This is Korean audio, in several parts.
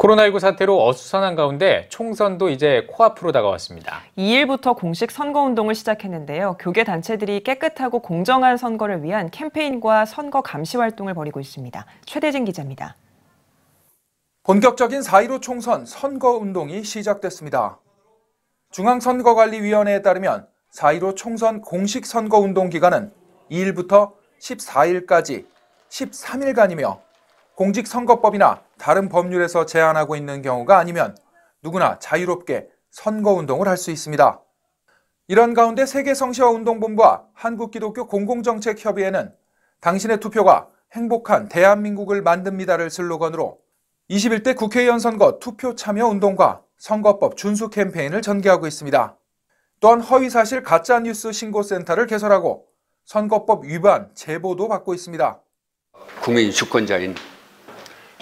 코로나19 사태로 어수선한 가운데 총선도 이제 코앞으로 다가왔습니다. 2일부터 공식 선거운동을 시작했는데요. 교계 단체들이 깨끗하고 공정한 선거를 위한 캠페인과 선거 감시 활동을 벌이고 있습니다. 최대진 기자입니다. 본격적인 4.15 총선 선거운동이 시작됐습니다. 중앙선거관리위원회에 따르면 4.15 총선 공식 선거운동 기간은 2일부터 14일까지 13일간이며 공직선거법이나 다른 법률에서 제한하고 있는 경우가 아니면 누구나 자유롭게 선거운동을 할 수 있습니다. 이런 가운데 세계성시화운동본부와 한국기독교 공공정책협의회는 당신의 투표가 행복한 대한민국을 만듭니다를 슬로건으로 21대 국회의원 선거 투표 참여 운동과 선거법 준수 캠페인을 전개하고 있습니다. 또한 허위사실 가짜뉴스 신고센터를 개설하고 선거법 위반 제보도 받고 있습니다. 국민 주권자인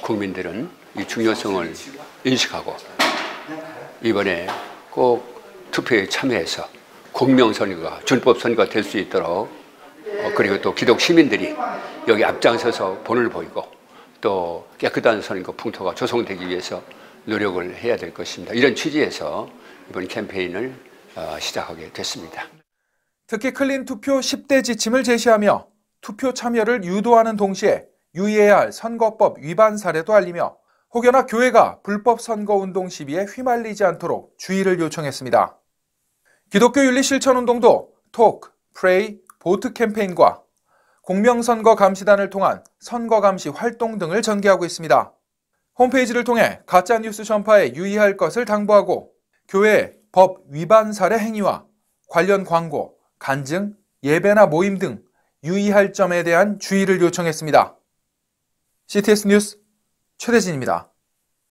국민들은 이 중요성을 인식하고 이번에 꼭 투표에 참여해서 공명선거가 준법선거가 될 수 있도록 어, 그리고 또 기독 시민들이 여기 앞장서서 본을 보이고 또 깨끗한 선거 풍토가 조성되기 위해서 노력을 해야 될 것입니다. 이런 취지에서 이번 캠페인을 어, 시작하게 됐습니다. 특히 클린 투표 10대 지침을 제시하며 투표 참여를 유도하는 동시에 유의해야 할 선거법 위반 사례도 알리며 혹여나 교회가 불법 선거운동 시비에 휘말리지 않도록 주의를 요청했습니다. 기독교 윤리 실천 운동도 톡, 프레이, 보트 캠페인과 공명선거 감시단을 통한 선거 감시 활동 등을 전개하고 있습니다. 홈페이지를 통해 가짜 뉴스 전파에 유의할 것을 당부하고 교회의 법 위반 사례 행위와 관련 광고, 간증, 예배나 모임 등 유의할 점에 대한 주의를 요청했습니다. CTS 뉴스 최대진입니다.